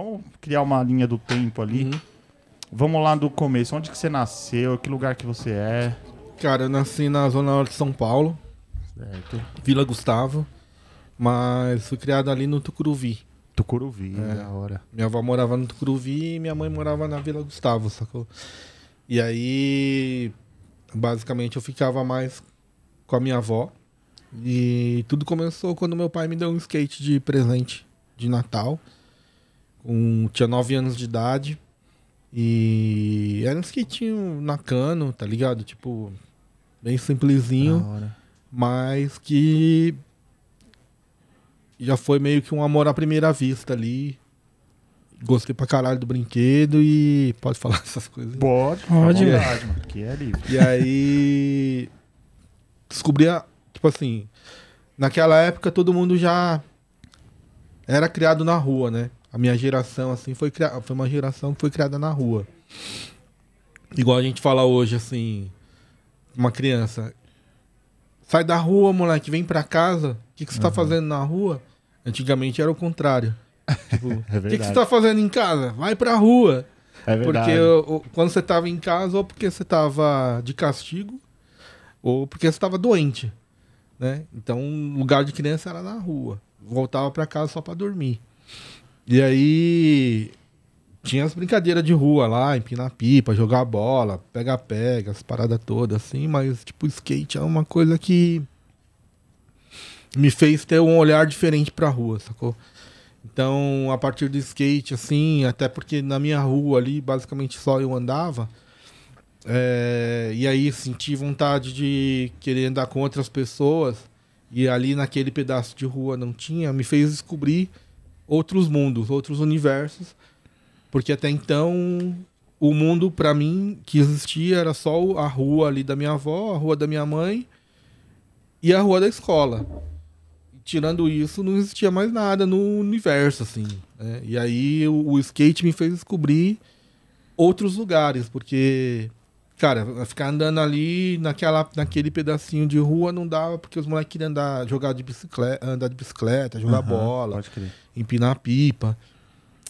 Vamos criar uma linha do tempo ali. Uhum. Vamos lá do começo. Onde que você nasceu? Que lugar que você é? Cara, eu nasci na zona norte de São Paulo. Certo. Vila Gustavo. Mas fui criado ali no Tucuruvi. Tucuruvi, é. da hora. Minha avó morava no Tucuruvi e minha mãe morava na Vila Gustavo, sacou? E aí, basicamente, eu ficava mais com a minha avó. E tudo começou quando meu pai me deu um skate de presente de Natal. Um, tinha 9 anos de idade. E era um skatinho na cano, tá ligado? Tipo, bem simplesinho. Mas que já foi meio que um amor à primeira vista ali. Gostei pra caralho do brinquedo e pode falar essas coisas. Pode, pode. mano, que é livre. E aí descobri, a, tipo assim, naquela época todo mundo já era criado na rua, né? A minha geração, assim, foi, criada, foi uma geração que foi criada na rua. Igual a gente fala hoje, assim, uma criança. Sai da rua, moleque, vem pra casa. O que, que você tá uhum. tá fazendo na rua? Antigamente era o contrário. Tipo, é o que, que você tá fazendo em casa? Vai pra rua. É verdade. Porque ou, quando você tava em casa, ou porque você tava de castigo, ou porque você tava doente. Né? Então, o lugar de criança era na rua. Voltava para casa só para dormir. E aí tinha as brincadeiras de rua lá, empinar pipa, jogar bola, pega-pega, as paradas todas, assim, mas tipo, skate é uma coisa que me fez ter um olhar diferente pra rua, sacou? Então, a partir do skate, assim, até porque na minha rua ali, basicamente só eu andava. É, e aí senti assim, vontade de querer andar com outras pessoas. E ali naquele pedaço de rua não tinha. Me fez descobrir outros mundos, outros universos, porque até então o mundo para mim que existia era só a rua ali da minha avó, a rua da minha mãe e a rua da escola. tirando isso, não existia mais nada no universo assim. Né? E aí o, o skate me fez descobrir outros lugares, porque Cara, ficar andando ali naquela, naquele pedacinho de rua não dava, porque os moleques queriam andar, jogar de bicicleta, andar de bicicleta, jogar uhum, bola, empinar pipa.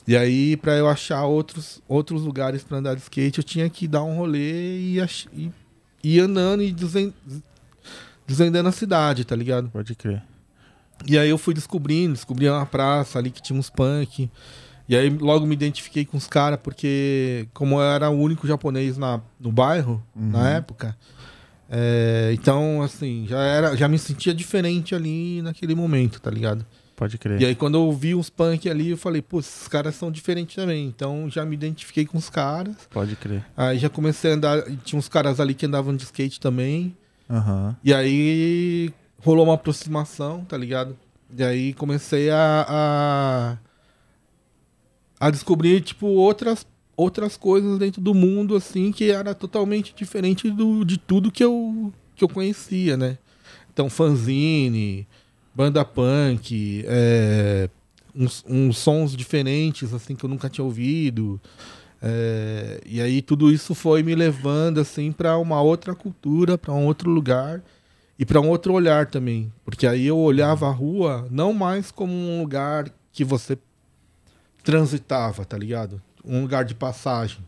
E aí, para eu achar outros, outros lugares para andar de skate, eu tinha que dar um rolê e, e ir andando e desvendando a cidade, tá ligado? Pode crer. E aí eu fui descobrindo, descobri uma praça ali que tinha uns punk. E aí logo me identifiquei com os caras, porque como eu era o único japonês na, no bairro, uhum. na época, é, então, assim, já, era, já me sentia diferente ali naquele momento, tá ligado? Pode crer. E aí quando eu vi uns punk ali, eu falei, pô, esses caras são diferentes também. Então já me identifiquei com os caras. Pode crer. Aí já comecei a andar, tinha uns caras ali que andavam de skate também. Uhum. E aí rolou uma aproximação, tá ligado? E aí comecei a, a a descobrir, tipo, outras, outras coisas dentro do mundo, assim, que era totalmente diferente do, de tudo que eu, que eu conhecia, né? Então, fanzine, banda punk, é, uns, uns sons diferentes, assim, que eu nunca tinha ouvido. É, e aí tudo isso foi me levando assim para uma outra cultura, para um outro lugar e para um outro olhar também, porque aí eu olhava a rua não mais como um lugar que você transitava, tá ligado? Um lugar de passagem.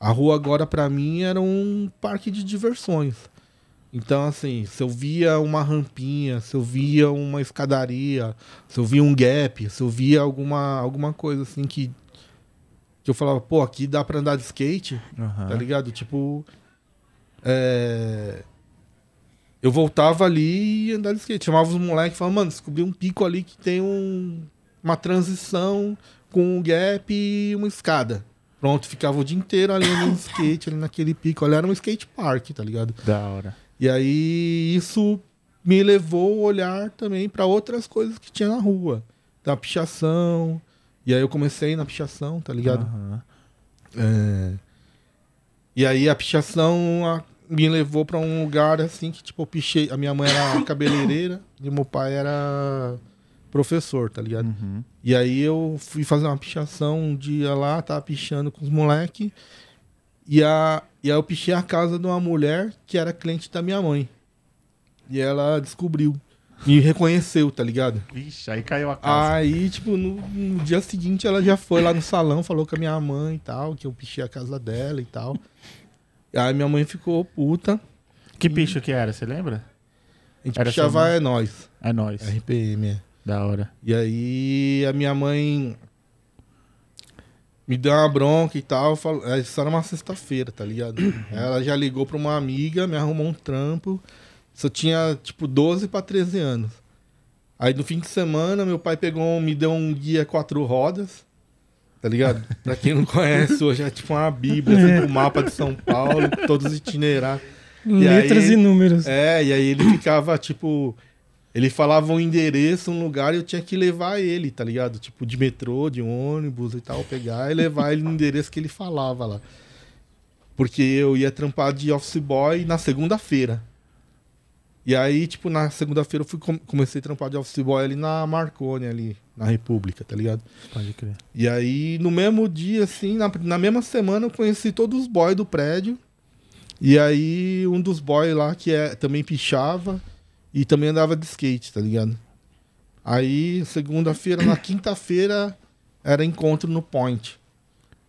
A rua agora para mim era um parque de diversões. Então, assim, se eu via uma rampinha, se eu via uma escadaria, se eu via um gap, se eu via alguma, alguma coisa assim que, que eu falava, pô, aqui dá pra andar de skate, uhum. tá ligado? Tipo. É... Eu voltava ali e andava de skate. Chamava os moleques e falava, mano, descobri um pico ali que tem um, uma transição com um gap e uma escada. Pronto, ficava o dia inteiro ali no skate, ali naquele pico. Ali era um skate park, tá ligado? Da hora. E aí isso me levou a olhar também para outras coisas que tinha na rua. Da pichação. E aí eu comecei na pichação, tá ligado? Uhum. É... E aí a pichação a... me levou para um lugar assim que, tipo, eu pichei. A minha mãe era cabeleireira e meu pai era professor, tá ligado? Uhum. E aí eu fui fazer uma pichação um dia lá, tava pichando com os moleque. E, a, e aí eu pichei a casa de uma mulher que era cliente da minha mãe. E ela descobriu. Me reconheceu, tá ligado? Vixe, aí caiu a casa. Aí, tipo, no, no dia seguinte ela já foi lá no salão, falou com a minha mãe e tal, que eu pichei a casa dela e tal. Aí minha mãe ficou puta. Que e... picho que era, você lembra? A gente era pichava É Nós. É Nós. RPM, é. Da hora. E aí a minha mãe me deu uma bronca e tal. Falo, isso é, era uma sexta-feira, tá ligado? Ela já ligou pra uma amiga, me arrumou um trampo. Só tinha, tipo, 12 pra 13 anos. Aí no fim de semana, meu pai pegou, me deu um guia quatro rodas. Tá ligado? Pra quem não conhece, hoje é tipo uma bíblia, assim, o mapa de São Paulo, todos os itinerários. Letras e, aí, e números. É, e aí ele ficava, tipo, ele falava um endereço, um lugar, e eu tinha que levar ele, tá ligado? Tipo, de metrô, de ônibus e tal, pegar e levar ele no endereço que ele falava lá. Porque eu ia trampar de office boy na segunda-feira. E aí, tipo, na segunda-feira eu fui, comecei a trampar de office boy ali na Marconi, ali, na República, tá ligado? Pode crer. E aí, no mesmo dia, assim, na, na mesma semana, eu conheci todos os boys do prédio. E aí, um dos boys lá, que é, também pichava, e também andava de skate, tá ligado? Aí, segunda-feira, na quinta-feira, era encontro no Point.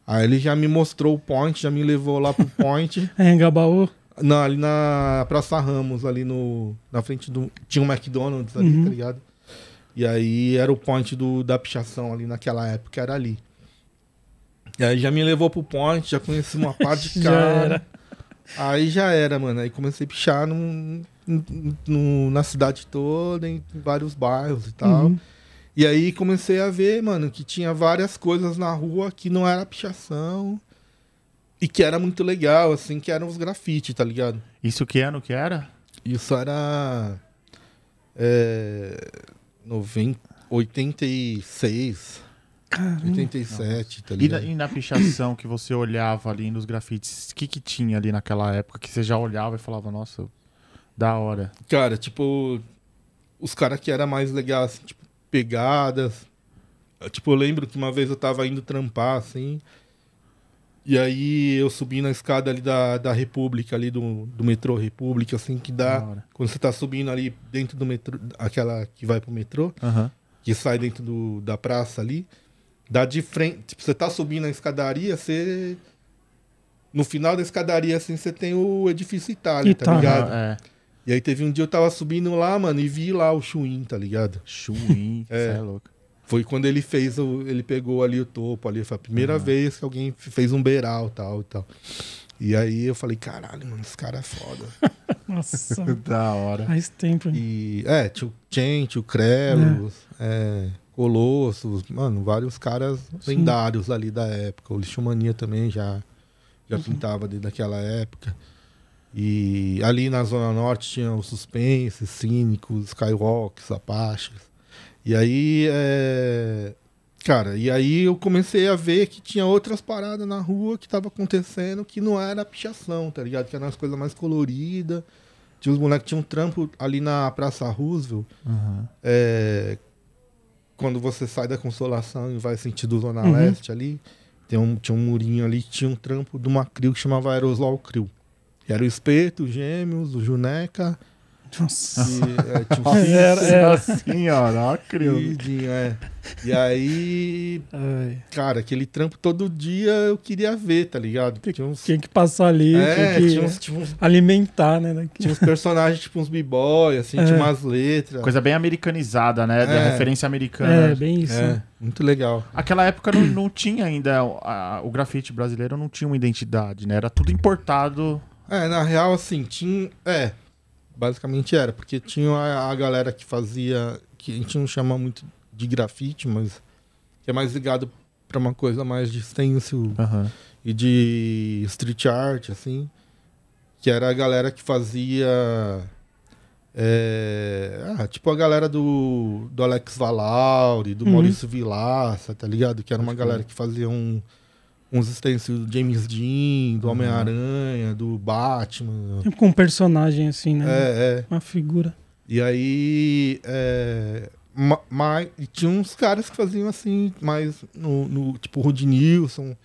Aí ele já me mostrou o Point, já me levou lá pro Point. é, em Gabaú? Não, ali na Praça Ramos, ali no. Na frente do. Tinha um McDonald's ali, uhum. tá ligado? E aí era o Point do, da pichação ali naquela época, era ali. E aí já me levou pro Point, já conheci uma parte de cara. Aí já era, mano. Aí comecei a pichar num, num, na cidade toda, em vários bairros e tal. Uhum. E aí comecei a ver, mano, que tinha várias coisas na rua que não era pichação. E que era muito legal, assim, que eram os grafites tá ligado? Isso que ano que era? Isso era. É, 90, 86. 87, tá ligado? E na, e na pichação que você olhava ali nos grafites, o que, que tinha ali naquela época que você já olhava e falava, nossa, da hora? Cara, tipo, os caras que era mais legal, assim, tipo, pegadas. Eu, tipo, eu lembro que uma vez eu tava indo trampar, assim, e aí eu subi na escada ali da, da República, ali do, do metrô República, assim, que dá. Quando você tá subindo ali dentro do metrô, aquela que vai pro metrô, que sai dentro do, da praça ali Dá de frente. Tipo, você tá subindo a escadaria, você. No final da escadaria, assim, você tem o edifício Itália, tá Itália tá ligado? É. E aí teve um dia eu tava subindo lá, mano, e vi lá o Chuin, tá ligado? Chuin, é. é louco. Foi quando ele fez, o, ele pegou ali o topo ali, foi a primeira uhum. vez que alguém fez um beiral tal e tal. E aí eu falei, caralho, mano, esse cara é foda. Nossa. da hora. Faz tempo. E, é, tio Chen, tio Crelos, é. é Colossos, mano, vários caras Sim. lendários ali da época. O Lixomania também já, já uhum. pintava desde aquela época. E ali na Zona Norte tinha os Suspense, Cínicos, Skywalks, Apaches. E aí, é... cara, e aí eu comecei a ver que tinha outras paradas na rua que tava acontecendo que não era pichação, tá ligado? Que eram as coisas mais coloridas. Tinha os moleques, tinha um trampo ali na Praça Roosevelt, uhum. é, quando você sai da Consolação e vai sentido Zona uhum. Leste ali, tem um, tinha um murinho ali, tinha um trampo de uma crio que chamava Aerosol Crio. Era o Espeto, o Gêmeos, o Juneca nossa. E, é, tipo, era, era. assim, ó, Lindinho, é. E aí, Ai. cara, aquele trampo todo dia eu queria ver, tá ligado? É, tinha, uns... tinha que passar ali, é, que tinha uns, tipo, uns... alimentar, né? Daqui. Tinha uns personagens, tipo uns b-boy, assim, é. tinha umas letras. Coisa bem americanizada, né? É. Da referência americana. É, bem isso. É. Né? Muito legal. Aquela época não, não tinha ainda, a, o grafite brasileiro não tinha uma identidade, né? Era tudo importado. É, na real, assim, tinha... É, basicamente era, porque tinha a, a galera que fazia, que a gente não chama muito de grafite, mas que é mais ligado para uma coisa mais de stencil uhum. e de street art, assim, que era a galera que fazia. É, ah, tipo a galera do, do Alex Valauri, do uhum. Maurício Vilaça, tá ligado? Que era uma galera que fazia um uns stencils do James Dean, do uhum. Homem-Aranha, do Batman. Tipo com um personagem assim, né? É, é. Uma figura. E aí. É, ma, ma, tinha uns caras que faziam assim, mais no. no tipo, o Rudy Nilson.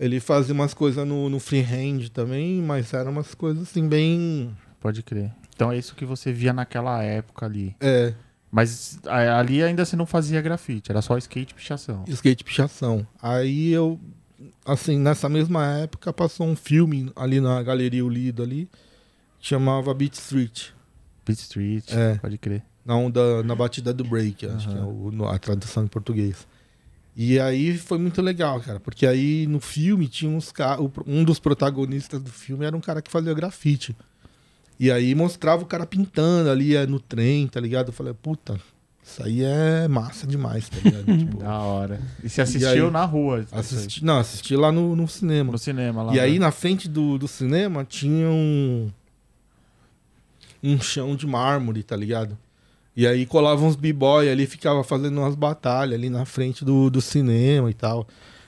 Ele fazia umas coisas no, no freehand também, mas eram umas coisas assim, bem. Pode crer. Então é isso que você via naquela época ali. É. Mas ali ainda você não fazia grafite, era só skate pichação. Skate pichação. Aí eu assim, nessa mesma época passou um filme ali na Galeria Ulido ali, chamava Beat Street. Beat Street, é, pode crer. Na onda, na batida do break, acho uhum. que é o, a tradução em português. E aí foi muito legal, cara, porque aí no filme tinha uns car... um dos protagonistas do filme era um cara que fazia grafite. E aí mostrava o cara pintando ali é, no trem, tá ligado? Eu falei, puta, isso aí é massa demais, tá ligado? tipo, da hora. E se assistiu e aí, na rua? Assisti, não, assisti lá no, no cinema. No cinema, lá. E aí na frente do, do cinema tinha um. Um chão de mármore, tá ligado? E aí colavam uns b-boy ali, ficava fazendo umas batalhas ali na frente do, do cinema e tal.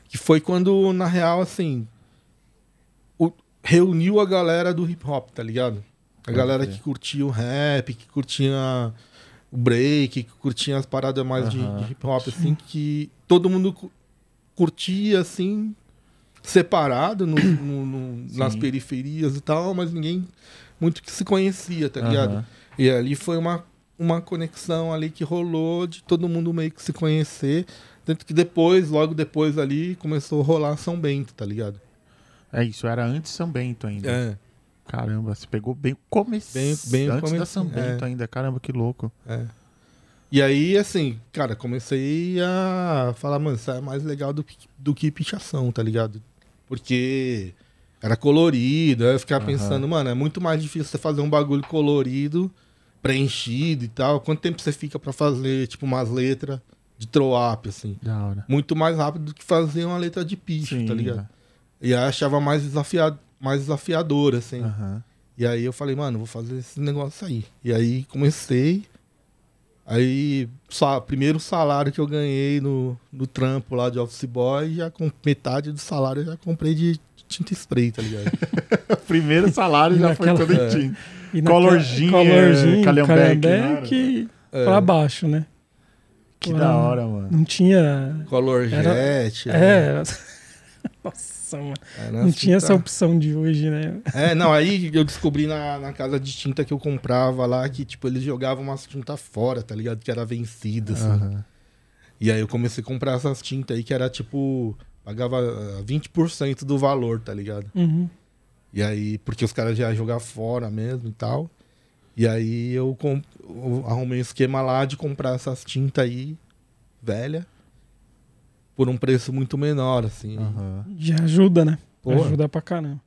Que foi quando, na real, assim. O, reuniu a galera do hip hop, tá ligado? A galera que curtia o rap, que curtia o break, que curtia as paradas mais uhum. de, de hip hop, assim, que todo mundo curtia, assim, separado no, no, no, nas periferias e tal, mas ninguém muito que se conhecia, tá ligado? E ali foi uma, uma conexão ali que rolou de todo mundo meio que se conhecer, tanto que depois, logo depois ali, começou a rolar São Bento, tá ligado? É, isso era antes São Bento ainda. É. Caramba, se pegou bem começo. Bem, bem antes come... da São é. Bento é. ainda. Caramba, que louco. É. E aí, assim, cara, comecei a falar, mano, isso é mais legal do, do que pichação, tá ligado? Porque era colorido, eu ficava uhum. pensando, mano, é muito mais difícil você fazer um bagulho colorido, preenchido e tal. Quanto tempo você fica para fazer, tipo, umas letras de throw-up, assim? Da hora. Muito mais rápido do que fazer uma letra de picho, tá Sim, tá ligado? É. E aí achava mais desafiado mais desafiador, assim. Uhum. E aí eu falei, mano, vou fazer esse negócio aí. E aí comecei. Aí, só, primeiro salário que eu ganhei no, no trampo lá de office boy, já com metade do salário eu já comprei de tinta spray, tá ligado? primeiro salário já naquela, foi todo em é. tinta. É. Colorzinho, Colorzinho Calhambeck. Né? É. Pra baixo, né? Que Pô, da hora, mano. Não tinha... Colorjet. Era... É. Nossa opção. É, né? não tinha tá... essa opção de hoje, né? É, não, aí eu descobri na, na casa de tinta que eu comprava lá que, tipo, eles jogavam umas tintas fora, tá ligado? Que era vencida, assim. Uhum. E aí eu comecei a comprar essas tintas aí que era, tipo, pagava 20% ah, do valor, tá ligado? Uhum. E aí, porque os caras já jogar fora mesmo e tal. E aí eu, comp... eu arrumei um esquema lá de comprar essas tintas aí, velha por um preço muito menor, assim. Uhum. Já ajuda, né? Pô, ajuda pra caramba.